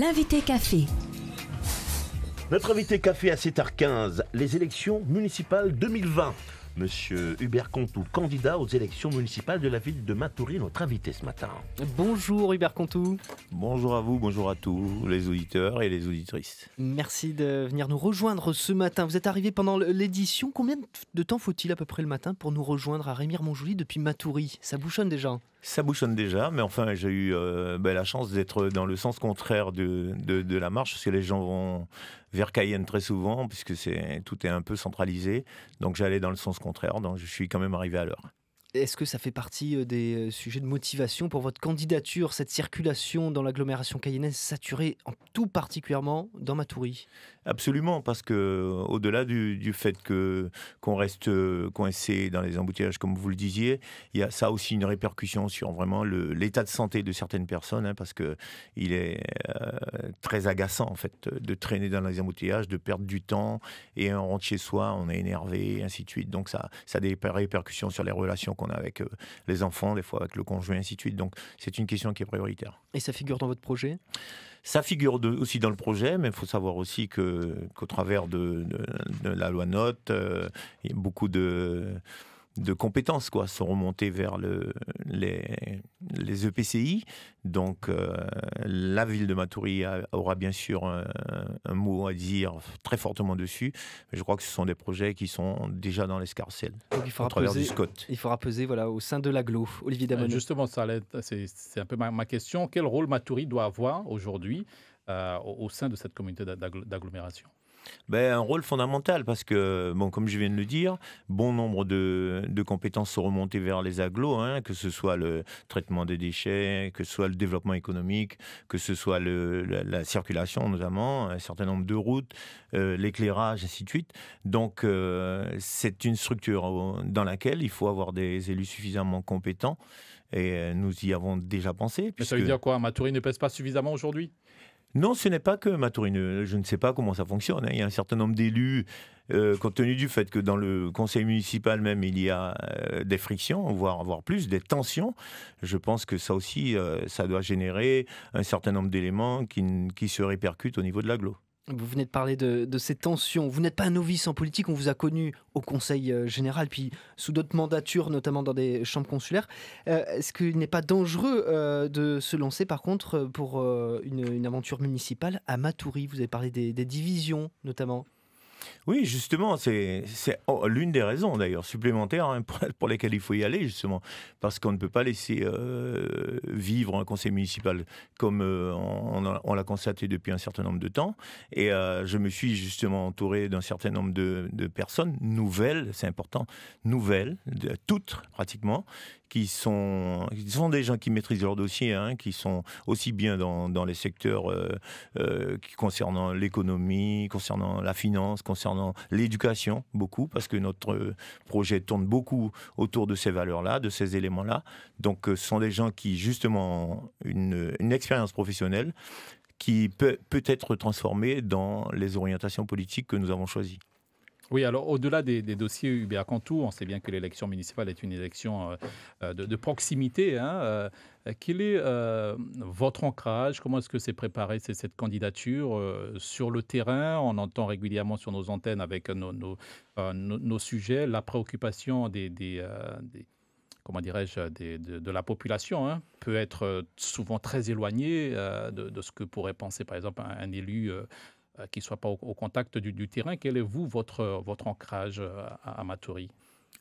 L'invité café. Notre invité café à 7h15, les élections municipales 2020. Monsieur Hubert Contou, candidat aux élections municipales de la ville de Matoury, notre invité ce matin. Bonjour Hubert Contou. Bonjour à vous, bonjour à tous les auditeurs et les auditrices. Merci de venir nous rejoindre ce matin. Vous êtes arrivé pendant l'édition. Combien de temps faut-il à peu près le matin pour nous rejoindre à Rémire-Montjoly depuis Matoury Ça bouchonne déjà. Hein ça bouchonne déjà, mais enfin, j'ai eu euh, ben, la chance d'être dans le sens contraire de, la marche, parce que les gens vont vers Cayenne très souvent, puisque c'est tout est un peu centralisé. Donc j'allais dans le sens contraire, donc je suis quand même arrivé à l'heure. Est-ce que ça fait partie des sujets de motivation pour votre candidature, cette circulation dans l'agglomération cayenne saturée, en tout particulièrement dans Matoury Absolument, parce que au-delà du, fait que qu'on reste coincé dans les embouteillages, comme vous le disiez, il y a ça aussi une répercussion sur vraiment l'état de santé de certaines personnes, hein, parce que il est très agaçant en fait de traîner dans les embouteillages, de perdre du temps et on rentre chez soi, on est énervé, ainsi de suite. Donc ça, ça a des répercussions sur les relations qu'on avec euh, les enfants, des fois avec le conjoint, ainsi de suite. Donc c'est une question qui est prioritaire. Et ça figure dans votre projet Ça figure aussi dans le projet, mais il faut savoir aussi que qu'au travers de, de, la loi NOTE, euh, il y a beaucoup de de compétences quoi sont remontées vers les, les EPCI. Donc euh, la ville de Matoury aura bien sûr un, mot à dire très fortement dessus. je crois que ce sont des projets qui sont déjà dans l'escarcelle il faudra peser, Il faudra peser voilà au sein de l'aglo. Olivier euh, Damon. Justement, ça c'est un peu ma, question. Quel rôle Matoury doit avoir aujourd'hui euh, au sein de cette communauté d'agglomération ben, un rôle fondamental parce que, bon, comme je viens de le dire, bon nombre de, compétences sont remontées vers les agglos, hein, que ce soit le traitement des déchets, que ce soit le développement économique, que ce soit la, circulation notamment, un certain nombre de routes, euh, l'éclairage, ainsi de suite. Donc euh, c'est une structure euh, dans laquelle il faut avoir des élus suffisamment compétents et nous y avons déjà pensé. Puisque... ça veut dire quoi Matoury ne pèse pas suffisamment aujourd'hui non, ce n'est pas que Matourineux, euh, Je ne sais pas comment ça fonctionne. Hein. Il y a un certain nombre d'élus, euh, compte tenu du fait que dans le conseil municipal même, il y a euh, des frictions, voire, plus, des tensions. Je pense que ça aussi, ça doit générer un certain nombre d'éléments qui, qui se répercutent au niveau de l'agglo. Vous venez de parler de, ces tensions. Vous n'êtes pas un novice en politique, on vous a connu au Conseil euh, général, puis sous d'autres mandatures, notamment dans des chambres consulaires. Euh, est-ce qu'il n'est pas dangereux euh, de se lancer, par contre, pour une, aventure municipale à Matoury Vous avez parlé des, divisions, notamment. Oui, justement, c'est oh, l'une des raisons d'ailleurs supplémentaires hein, pour, lesquelles il faut y aller, justement, parce qu'on ne peut pas laisser vivre un conseil municipal comme en on l'a constaté depuis un certain nombre de temps. Et euh, je me suis justement entouré d'un certain nombre de, personnes nouvelles, c'est important, nouvelles, de, toutes pratiquement, qui sont, sont des gens qui maîtrisent leur dossier, hein, qui sont aussi bien dans, les secteurs euh, euh, qui concernant l'économie, concernant la finance, concernant l'éducation, beaucoup, parce que notre euh, projet tourne beaucoup autour de ces valeurs-là, de ces éléments-là. Donc, ce sont des gens qui, justement, ont une, expérience professionnelle qui peut, peut être transformée dans les orientations politiques que nous avons choisies. Oui, alors au-delà des, dossiers Hubert Cantou, on sait bien que l'élection municipale est une élection euh, euh, de, proximité. Hein, euh, quel est votre ancrage Comment est-ce que c'est préparé cette candidature sur le terrain On entend régulièrement sur nos antennes avec nos, sujets la préoccupation des, de, la population hein, peut être souvent très éloignée de, ce que pourrait penser, par exemple, un, élu euh, qui ne soient pas au, contact du, terrain. Quel est, vous, votre, euh, votre ancrage euh, à, à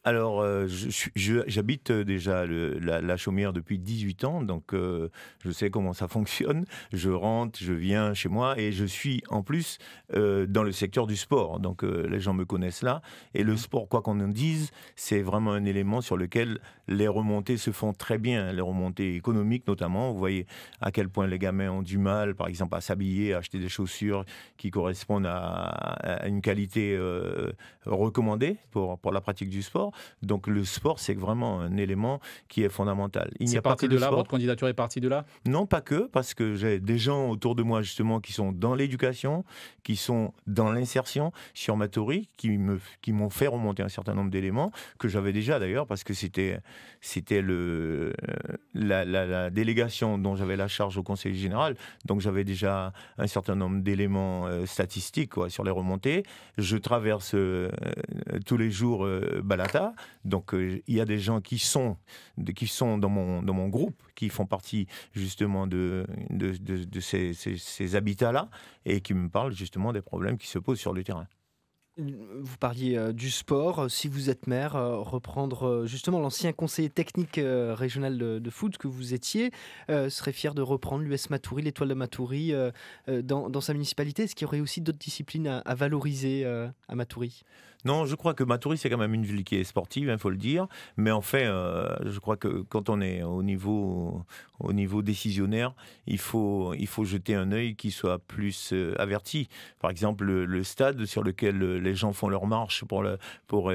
alors, euh, j'habite euh, déjà la, chaumière depuis 18 ans, donc euh, je sais comment ça fonctionne. Je rentre, je viens chez moi et je suis en plus dans le secteur du sport. Donc les gens me connaissent là. Et le mmh. sport, quoi qu'on en dise, c'est vraiment un élément sur lequel les remontées se font très bien. Les remontées économiques notamment. Vous voyez à quel point les gamins ont du mal, par exemple, à s'habiller, à acheter des chaussures qui correspondent à, à une qualité recommandée pour, pour la pratique du sport. Donc le sport, c'est vraiment un élément qui est fondamental. Il a parti de là, votre candidature est partie de là Non, pas que, parce que j'ai des gens autour de moi justement qui sont dans l'éducation, qui sont dans l'insertion sur ma théorie, qui me, qui m'ont fait remonter un certain nombre d'éléments que j'avais déjà d'ailleurs, parce que c'était, c'était le euh, la, délégation dont j'avais la charge au Conseil général, donc j'avais déjà un certain nombre d'éléments euh, statistiques sur les remontées. Je traverse euh, tous les jours Balata, donc euh, il y a des gens qui sont, qui sont dans, mon, dans mon groupe, qui font partie justement de, de, ces, habitats-là et qui me parlent justement des problèmes qui se posent sur le terrain. Vous parliez euh, du sport. Si vous êtes maire, euh, reprendre justement l'ancien conseiller technique régional de, foot que vous étiez, serait fier de reprendre l'US Matoury, l'étoile de Matoury dans, dans, sa municipalité. Est-ce qu'il y aurait aussi d'autres disciplines à, valoriser à Matoury non, je crois que Matoury, c'est quand même une ville qui est sportive, il hein, faut le dire. Mais en fait, euh, je crois que quand on est au niveau, décisionnaire, il faut, jeter un œil qui soit plus euh, averti. Par exemple, le, stade sur lequel euh, les gens font leur marche pour,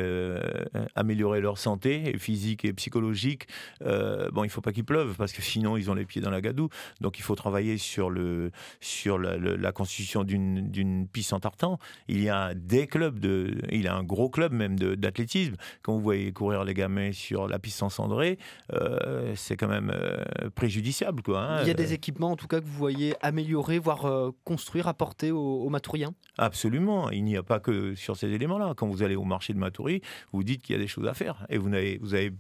améliorer leur santé physique et psychologique, bon, il ne faut pas qu'il pleuve parce que sinon, ils ont les pieds dans la gadoue. Donc, il faut travailler sur, la, constitution d'une piste en tartan. Il y a des clubs de. Il y a un gros club même d'athlétisme. Quand vous voyez courir les gamins sur la piste sans andré euh, c'est quand même euh, préjudiciable. Quoi, hein. Il y a des équipements en tout cas que vous voyez améliorer, voire euh, construire, apporter aux, Matouriens Absolument. Il n'y a pas que sur ces éléments-là. Quand vous allez au marché de Matoury, vous dites qu'il y a des choses à faire et vous avez, vous avez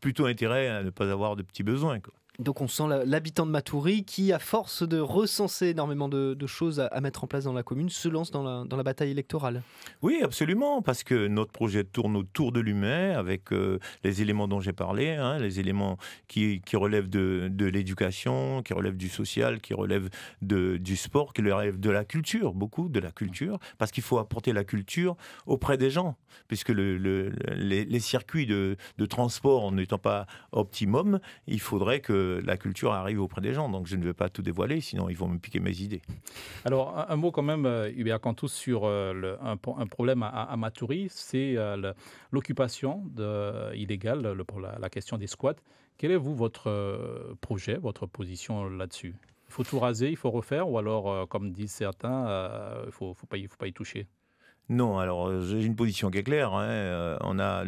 plutôt intérêt à ne pas avoir de petits besoins. Quoi. Donc on sent l'habitant de Matoury qui, à force de recenser énormément de, choses à, mettre en place dans la commune, se lance dans la, bataille électorale. Oui, absolument, parce que notre projet tourne autour de l'humain, avec euh, les éléments dont j'ai parlé, hein, les éléments qui, relèvent de, l'éducation, qui relèvent du social, qui relèvent du sport, qui relèvent de la culture, beaucoup de la culture, parce qu'il faut apporter la culture auprès des gens, puisque les, circuits de, de transport n'étant pas optimum, il faudrait que la culture arrive auprès des gens. Donc je ne vais pas tout dévoiler, sinon ils vont me piquer mes idées. Alors un, mot quand même, euh, Hubert Cantus, sur euh, un, problème à, Matoury, c'est euh, l'occupation illégale, la, question des squats. Quel est, vous, votre projet, votre position là-dessus Il faut tout raser, il faut refaire, ou alors, comme disent certains, il ne faut, faut pas y toucher non, alors euh, j'ai une position qui est claire. Hein, euh, on a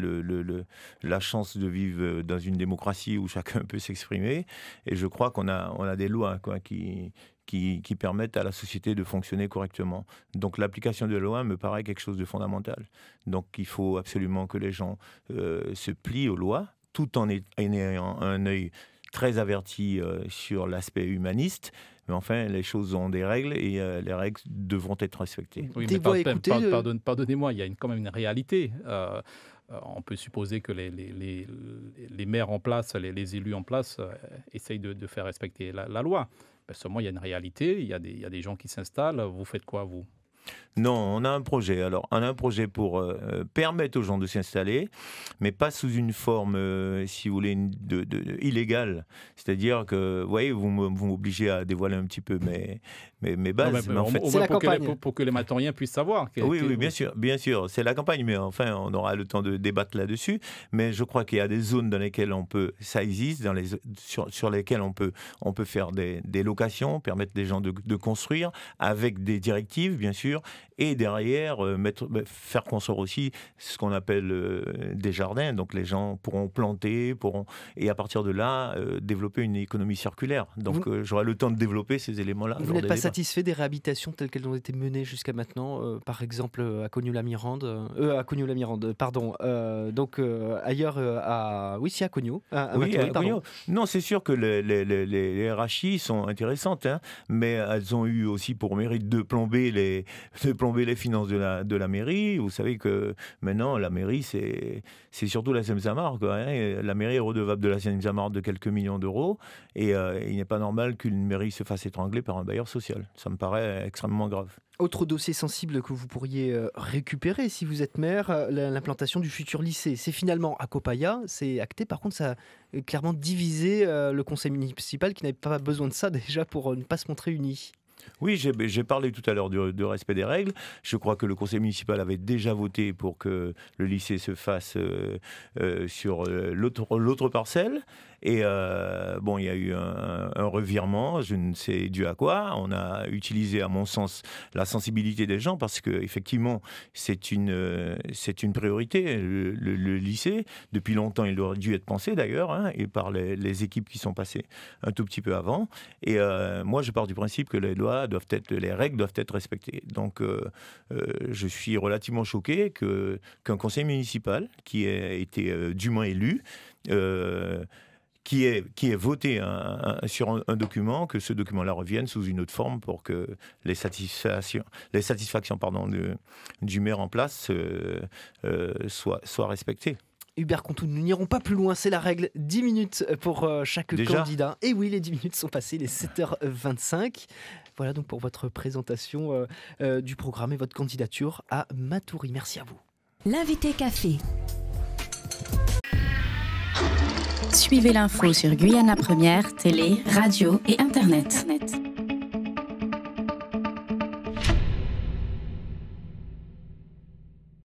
la chance de vivre euh, dans une démocratie où chacun peut s'exprimer. Et je crois qu'on a, des lois qui, permettent à la société de fonctionner correctement. Donc l'application de la loi me paraît quelque chose de fondamental. Donc il faut absolument que les gens se plient aux lois tout en ayant un œil très averti sur l'aspect humaniste mais enfin, les choses ont des règles et euh, les règles devront être respectées. Euh. pardonnez-moi, il y a une, quand même une réalité. Euh, on peut supposer que les, maires en place, les, élus en place essayent de, faire respecter la, loi. seulement, il y a une réalité, il il y a des gens qui s'installent. Vous faites quoi, vous non, on a un projet. Alors, on a un projet pour euh, euh, permettre aux gens de s'installer, mais pas sous une forme, euh, si vous voulez, de, illégale. C'est-à-dire que, vous voyez, vous m'obligez à dévoiler un petit peu mes, bases. mais, mais la pour, campagne. Que les, pour, que les matériens puissent savoir. oui, oui, bien sûr, bien sûr. C'est la campagne, mais enfin, on aura le temps de débattre là-dessus. Mais je crois qu'il y a des zones dans lesquelles on peut, ça existe, dans les, sur, sur lesquelles on peut, on peut faire des, des locations, permettre des gens de, de construire avec des directives, bien sûr et derrière euh, mettre, bah, faire construire aussi ce qu'on appelle euh, des jardins. Donc les gens pourront planter, pourront et à partir de là euh, développer une économie circulaire. Donc j'aurai le temps de développer ces éléments-là. Vous n'êtes pas satisfait des réhabilitations telles qu'elles ont été menées jusqu'à maintenant, par exemple à Cognou-la-Mirande, euh, à Cognou-la-Mirande, pardon. donc ailleurs à, oui, si à Cognou. oui, à Non, c'est sûr que les, les, les, RHI sont intéressantes, hein, mais elles ont eu aussi pour mérite de plomber les, de plomber les finances de la, mairie. Vous savez que maintenant, la mairie, c'est, surtout la seine saint hein. La mairie est redevable de la seine saint de quelques millions d'euros. Et euh, il n'est pas normal qu'une mairie se fasse étrangler par un bailleur social. Ça me paraît extrêmement grave. Autre dossier sensible que vous pourriez euh, récupérer si vous êtes maire, euh, l'implantation du futur lycée. C'est finalement à Copaya, c'est acté. Par contre, ça a clairement divisé le conseil municipal qui n'avait pas besoin de ça déjà pour ne pas se montrer uni. Oui, j'ai parlé tout à l'heure du respect des règles. Je crois que le conseil municipal avait déjà voté pour que le lycée se fasse euh, euh, sur euh, l'autre parcelle. Et bon, il y a eu un, revirement, je ne sais dû à quoi. On a utilisé, à mon sens, la sensibilité des gens parce que effectivement, c'est une c'est une priorité. Le, lycée, depuis longtemps, il aurait dû être pensé d'ailleurs, hein, et par les, équipes qui sont passées un tout petit peu avant. Et moi, je pars du principe que les' doivent être, les règles doivent être respectées. Donc, euh, euh, je suis relativement choqué que qu'un conseil municipal qui a été euh, dûment élu. qui est, qui est voté sur un, document, que ce document-là revienne sous une autre forme pour que les satisfactions, les satisfactions pardon, de, du maire en place soient, soient respectées. Hubert Contou, nous n'irons pas plus loin, c'est la règle. 10 minutes pour euh, chaque candidat. Et oui, les 10 minutes sont passées, les 7h25. Voilà donc pour votre présentation euh, euh, du programme et votre candidature à Matoury. Merci à vous. L'invité café. Suivez l'info sur Guyana Première, télé, radio et Internet.